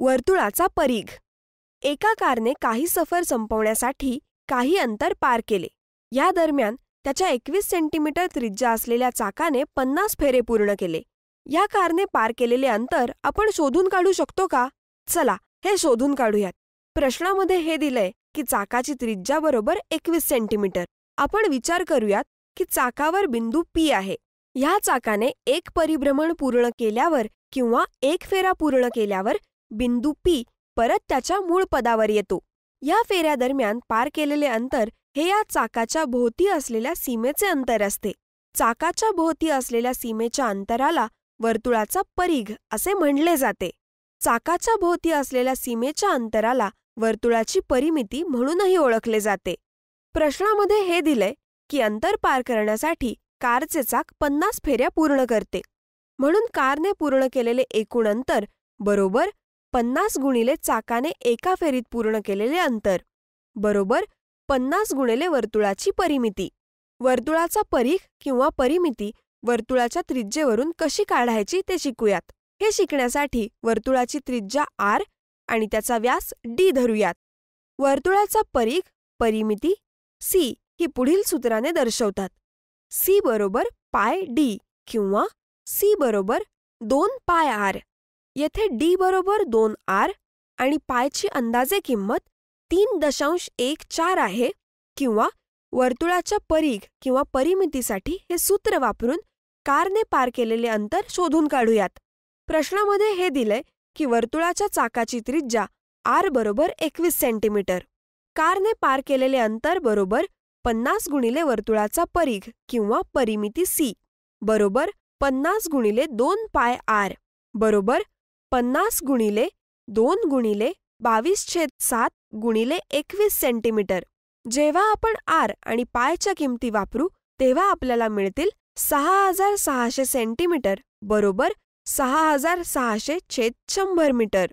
वर्तुळाचा परीघ एका कारने काही सफर संपवण्यासाठी काही अंतर पार केले या दरम्यान त्याच्या एकवीस सेंटीमीटर त्रिज्या असलेल्या चाकाने पन्नास फेरे पूर्ण केले या कारने पार केलेले अंतर आपण शोधून काढू शकतो का चला हे शोधून काढूयात प्रश्नामध्ये हे दिलंय की चाकाची त्रिज्या बरोबर एकवीस सेंटीमीटर आपण विचार करूयात की चाकावर बिंदू पी आहे ह्या चाकाने एक परिभ्रमण पूर्ण केल्यावर किंवा एक फेरा पूर्ण केल्यावर बिंदू पी परत त्याच्या मूळ पदावर येतो या फेऱ्यादरम्यान पार केलेले अंतर हे या चाकाच्या भोवती असलेल्या सीमेचे अंतर असते चाकाच्या भोवती असलेल्या सीमेच्या अंतराला वर्तुळाचा परीघ असे म्हणले जाते चाकाच्या भोवती असलेल्या सीमेच्या अंतराला वर्तुळाची परिमिती म्हणूनही ओळखले जाते प्रश्नामध्ये हे दिलंय की अंतर पार करण्यासाठी कारचे चाक पन्नास फेऱ्या पूर्ण करते म्हणून कारने पूर्ण केलेले एकूण अंतर बरोबर पन्नास गुणिले चाकाने एका फेरीत पूर्ण केलेले अंतर बरोबर पन्नास गुणिले वर्तुळाची परिमिती वर्तुळाचा परीख किंवा परिमिती वर्तुळाच्या त्रिज्येवरून कशी काढायची ते शिकूयात हे शिकण्यासाठी वर्तुळाची त्रिज्या आर आणि त्याचा व्यास डी धरूयात वर्तुळाचा परीख परिमिती सी ही पुढील सूत्राने दर्शवतात सी बरोबर पाय डी किंवा सी बरोबर दोन पाय आर येथे डी बरोबर दोन आर आणि पायची अंदाजे किंमत तीन दशांश एक चार आहे किंवा वर्तुळाच्या परीघ किंवा परिमितीसाठी हे सूत्र वापरून कारने पार केलेले अंतर शोधून काढूयात प्रश्नामध्ये हे दिलंय की वर्तुळाच्या चाकाची त्रिज्या आर बरोबर एकवीस सेंटीमीटर कारने पार केलेले अंतर बरोबर पन्नास गुणिले वर्तुळाचा परीघ किंवा परिमिती सी बरोबर पन्नास गुणिले दोन पाय आर बरोबर पन्नास गुणिले दोन गुणिले बावीस छेद सात गुणिले एकवीस सेंटीमीटर जेव्हा आपण आर आणि पायच्या किमती वापरू तेव्हा आपल्याला मिळतील सहा हजार सहाशे सेंटीमीटर बरोबर सहा हजार सहाशे छेद शंभर मीटर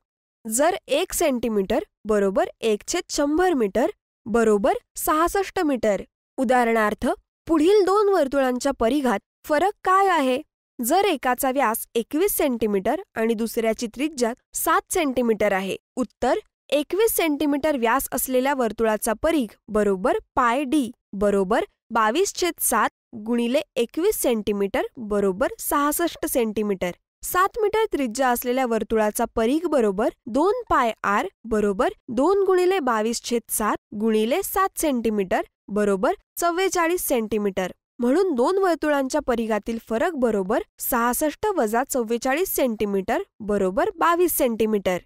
जर एक सेंटीमीटर बरोबर एक छेद शंभर मीटर बरोबर सहासष्ट मीटर उदाहरणार्थ पुढील दोन वर्तुळांच्या परिघात फरक काय आहे जर एकाचा व्यास एकवीस सेंटीमीटर आणि दुसऱ्याची त्रिज्या सात सेंटीमीटर आहे उत्तर एकवीस सेंटीमीटर व्यास असलेल्या वर्तुळाचा परीघ बरोबर पाय डी बरोबर बावीस छेद सात गुणिले एकवीस सेंटीमीटर बरोबर सहासष्ट सेंटीमीटर सात मीटर त्रिज्या असलेल्या वर्तुळाचा परीघ बरोबर दोन पाय आर बरोबर दोन गुणिले बावीस छेद सात गुणिले सात सेंटीमीटर बरोबर चव्वेचाळीस सेंटीमीटर म्हणून दोन वर्तुळांच्या परिघातील फरक बरोबर सहासष्ट वजा चव्वेचाळीस सेंटीमीटर बरोबर बावीस सेंटीमीटर